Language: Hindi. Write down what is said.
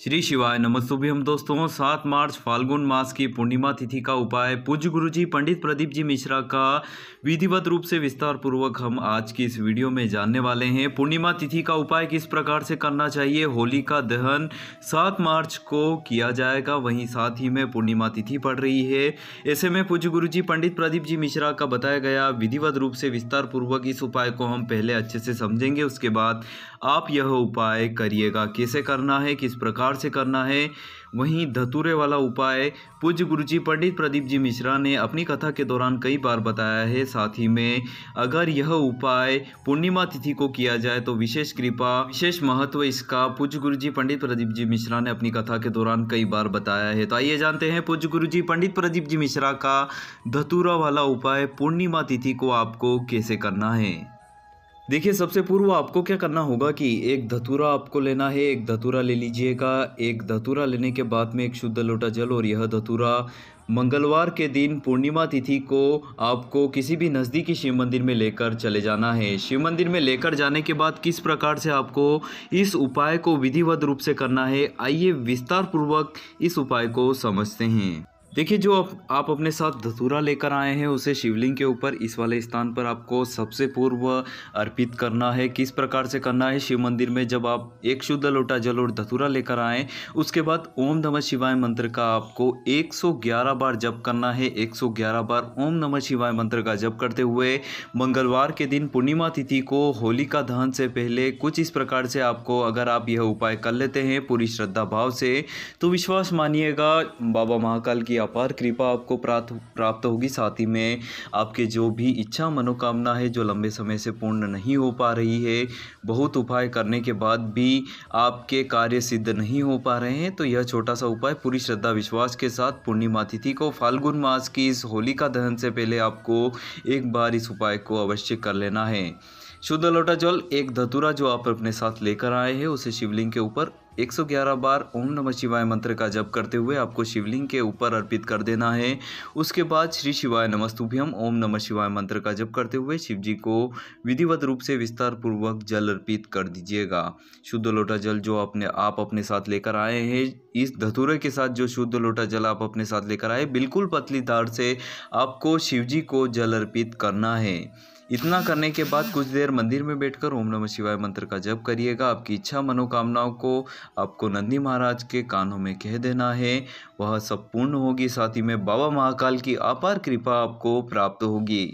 श्री शिवाय नमस्तुभ्यम दोस्तों सात मार्च फाल्गुन मास की पूर्णिमा तिथि का उपाय पूज्य गुरुजी पंडित प्रदीप जी मिश्रा का विधिवत रूप से विस्तार पूर्वक हम आज की इस वीडियो में जानने वाले हैं पूर्णिमा तिथि का उपाय किस प्रकार से करना चाहिए होली का दहन सात मार्च को किया जाएगा वहीं साथ ही में पूर्णिमा तिथि पड़ रही है ऐसे में पूज्य गुरु पंडित प्रदीप जी मिश्रा का बताया गया विधिवत रूप से विस्तार पूर्वक इस उपाय को हम पहले अच्छे से समझेंगे उसके बाद आप यह उपाय करिएगा कैसे करना है किस प्रकार से करना है वहीं धतूरे वाला उपाय पूज्य गुरुजी पंडित प्रदीप जी मिश्रा ने अपनी कथा के दौरान कई बार बताया है साथ ही में अगर यह उपाय पूर्णिमा तिथि को किया जाए तो विशेष कृपा विशेष महत्व इसका पूज्य गुरुजी पंडित प्रदीप जी मिश्रा ने अपनी कथा के दौरान कई बार बताया है तो आइए जानते हैं पूज्य जी पंडित प्रदीप जी मिश्रा का धतूरा वाला उपाय पूर्णिमा तिथि को आपको कैसे करना है देखिए सबसे पूर्व आपको क्या करना होगा कि एक धतूरा आपको लेना है एक धतूरा ले लीजिएगा एक धतूरा लेने के बाद में एक शुद्ध लोटा जल और यह धतूरा मंगलवार के दिन पूर्णिमा तिथि को आपको किसी भी नज़दीकी शिव मंदिर में लेकर चले जाना है शिव मंदिर में लेकर जाने के बाद किस प्रकार से आपको इस उपाय को विधिवत रूप से करना है आइए विस्तार पूर्वक इस उपाय को समझते हैं देखिए जो आप अपने साथ धतूरा लेकर आए हैं उसे शिवलिंग के ऊपर इस वाले स्थान पर आपको सबसे पूर्व अर्पित करना है किस प्रकार से करना है शिव मंदिर में जब आप एक शुद्ध लोटा जल और धतूरा लेकर आएँ उसके बाद ओम नमः शिवाय मंत्र का आपको 111 बार जप करना है 111 बार ओम नमः शिवाय मंत्र का जप करते हुए मंगलवार के दिन पूर्णिमा तिथि को होलिका दहन से पहले कुछ इस प्रकार से आपको अगर आप यह उपाय कर लेते हैं पूरी श्रद्धा भाव से तो विश्वास मानिएगा बाबा महाकाल की अपार कृपा आपको प्राप्त प्राप्त होगी साथ ही में आपके जो भी इच्छा मनोकामना है जो लंबे समय से पूर्ण नहीं हो पा रही है बहुत उपाय करने के बाद भी आपके कार्य सिद्ध नहीं हो पा रहे हैं तो यह छोटा सा उपाय पूरी श्रद्धा विश्वास के साथ पूर्णिमा तिथि को फाल्गुन मास की इस होलिका दहन से पहले आपको एक बार इस उपाय को अवश्य कर लेना है शुद्ध लोटा जल एक धतुरा जो आप अपने साथ लेकर आए हैं उसे शिवलिंग के ऊपर 111 बार ओम नमः शिवाय मंत्र का जप करते हुए आपको शिवलिंग के ऊपर अर्पित कर देना है उसके बाद श्री शिवाय नमस्तुभ्यम ओम नमः शिवाय मंत्र का जप करते हुए शिव जी को विधिवत रूप से विस्तार पूर्वक जल अर्पित कर दीजिएगा शुद्ध लोटा जल जो अपने आप अपने साथ लेकर आए हैं इस धतूरे के साथ जो शुद्ध लोटा जल आप अपने साथ लेकर आए बिल्कुल पतली तार से आपको शिव जी को जल अर्पित करना है इतना करने के बाद कुछ देर मंदिर में बैठकर ओम नमः शिवाय मंत्र का जप करिएगा आपकी इच्छा मनोकामनाओं को आपको नंदी महाराज के कानों में कह देना है वह सब पूर्ण होगी साथ ही में बाबा महाकाल की अपार कृपा आपको प्राप्त होगी